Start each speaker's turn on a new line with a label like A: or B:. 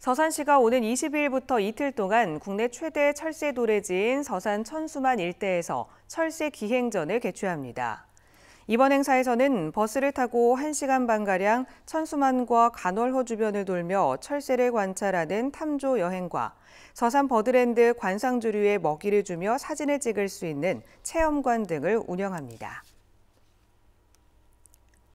A: 서산시가 오는 22일부터 이틀 동안 국내 최대 철새 도래지인 서산 천수만 일대에서 철새 기행전을 개최합니다. 이번 행사에서는 버스를 타고 1시간 반가량 천수만과 간월호 주변을 돌며 철새를 관찰하는 탐조 여행과 서산 버드랜드 관상조류에 먹이를 주며 사진을 찍을 수 있는 체험관 등을 운영합니다.